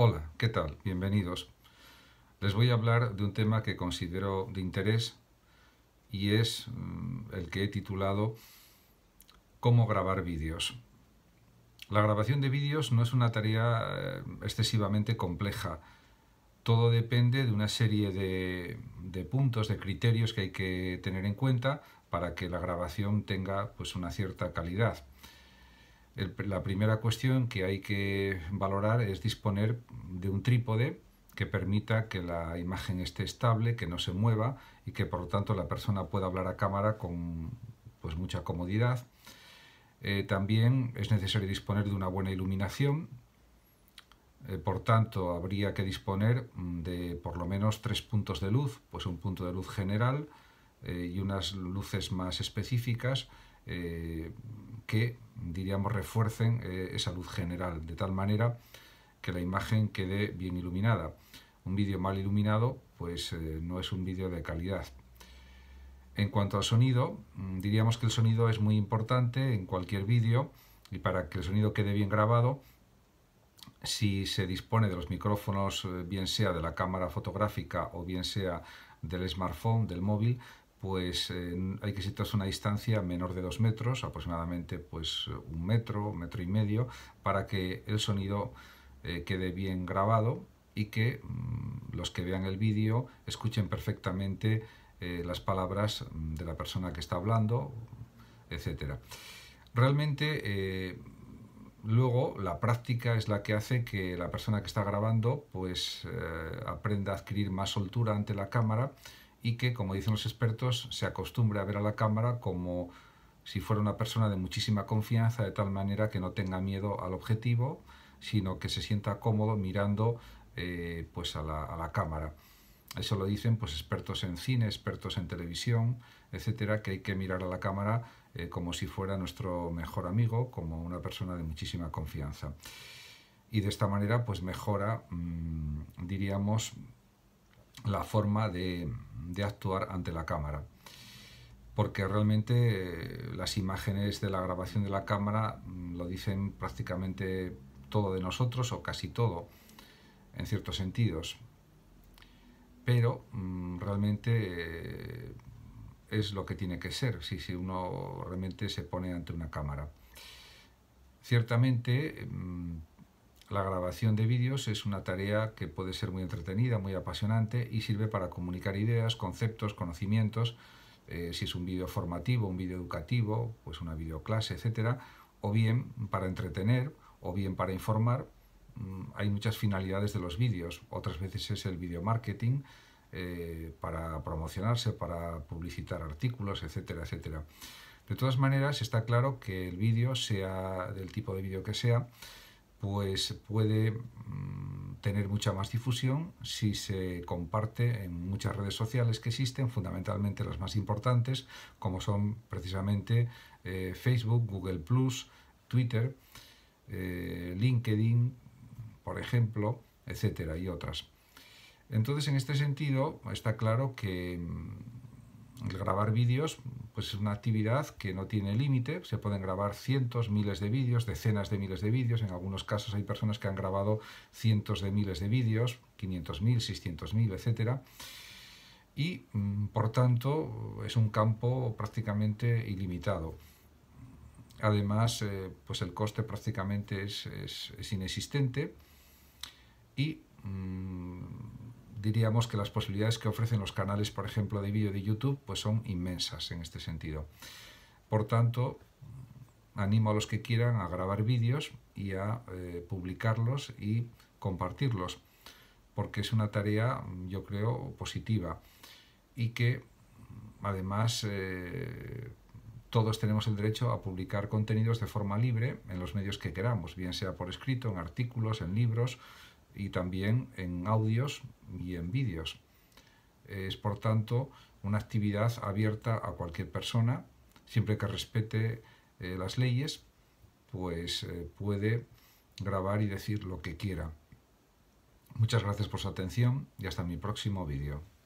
Hola, ¿qué tal? Bienvenidos. Les voy a hablar de un tema que considero de interés y es mm, el que he titulado Cómo grabar vídeos. La grabación de vídeos no es una tarea eh, excesivamente compleja. Todo depende de una serie de, puntos, de criterios que hay que tener en cuenta para que la grabación tenga pues, una cierta calidad la primera cuestión que hay que valorar es disponer de un trípode que permita que la imagen esté estable, que no se mueva y que por lo tanto la persona pueda hablar a cámara con pues, mucha comodidad. Eh, también es necesario disponer de una buena iluminación, eh, por tanto habría que disponer mm, de por lo menos tres puntos de luz, pues un punto de luz general eh, y unas luces más específicas que, diríamos, refuercen eh, esa luz general, de tal manera que la imagen quede bien iluminada. Un vídeo mal iluminado, pues eh, no es un vídeo de calidad. En cuanto al sonido, mm, diríamos que el sonido es muy importante en cualquier vídeo y para que el sonido quede bien grabado, si se dispone de los micrófonos, eh, bien sea de la cámara fotográfica o bien sea del smartphone, del móvil, pues eh, hay que situarse a una distancia menor de dos metros, aproximadamente pues un metro, metro y medio, para que el sonido eh, quede bien grabado y que mm, los que vean el vídeo escuchen perfectamente eh, las palabras mm, de la persona que está hablando, etc. Realmente luego la práctica es la que hace que la persona que está grabando pues aprenda a adquirir más soltura ante la cámara y que, como dicen los expertos, se acostumbre a ver a la cámara como si fuera una persona de muchísima confianza, de tal manera que no tenga miedo al objetivo, sino que se sienta cómodo mirando eh, pues a la, a la, cámara. Eso lo dicen pues expertos en cine, expertos en televisión, etcétera, que hay que mirar a la cámara eh, como si fuera nuestro mejor amigo, como una persona de muchísima confianza. Y de esta manera pues mejora, mm, diríamos, la forma de, de actuar ante la cámara. Porque realmente eh, las imágenes de la grabación de la cámara mm, lo dicen prácticamente todo de nosotros o casi todo, en ciertos sentidos. Pero mm, realmente eh, es lo que tiene que ser, si, si uno realmente se pone ante una cámara. Ciertamente mm, la grabación de vídeos es una tarea que puede ser muy entretenida, muy apasionante y sirve para comunicar ideas, conceptos, conocimientos, eh, si es un vídeo formativo, un vídeo educativo, pues una videoclase, etc. o bien para entretener o bien para informar. Mm, hay muchas finalidades de los vídeos. Otras veces es el video marketing eh, para promocionarse, para publicitar artículos, etcétera, etcétera. De todas maneras, está claro que el vídeo, sea del tipo de vídeo que sea, pues puede mm, tener mucha más difusión si se comparte en muchas redes sociales que existen, fundamentalmente las más importantes, como son precisamente eh, Facebook, Google Twitter, eh, LinkedIn, por ejemplo, etcétera, y otras. Entonces, en este sentido, está claro que mm, el grabar vídeos pues es una actividad que no tiene límite, se pueden grabar cientos, miles de vídeos, decenas de miles de vídeos, en algunos casos hay personas que han grabado cientos de miles de vídeos, 500.000, 600.000, etc. y mm, por tanto es un campo prácticamente ilimitado. Además, eh, pues el coste prácticamente es, inexistente y mm, diríamos que las posibilidades que ofrecen los canales, por ejemplo, de vídeo de YouTube, pues son inmensas en este sentido. Por tanto, animo a los que quieran a grabar vídeos y a eh, publicarlos y compartirlos, porque es una tarea, yo creo, positiva y que además eh, todos tenemos el derecho a publicar contenidos de forma libre en los medios que queramos, bien sea por escrito, en artículos, en libros y también en audios y en vídeos. Es, por tanto, una actividad abierta a cualquier persona, siempre que respete eh, las leyes, pues eh, puede grabar y decir lo que quiera. Muchas gracias por su atención y hasta mi próximo vídeo.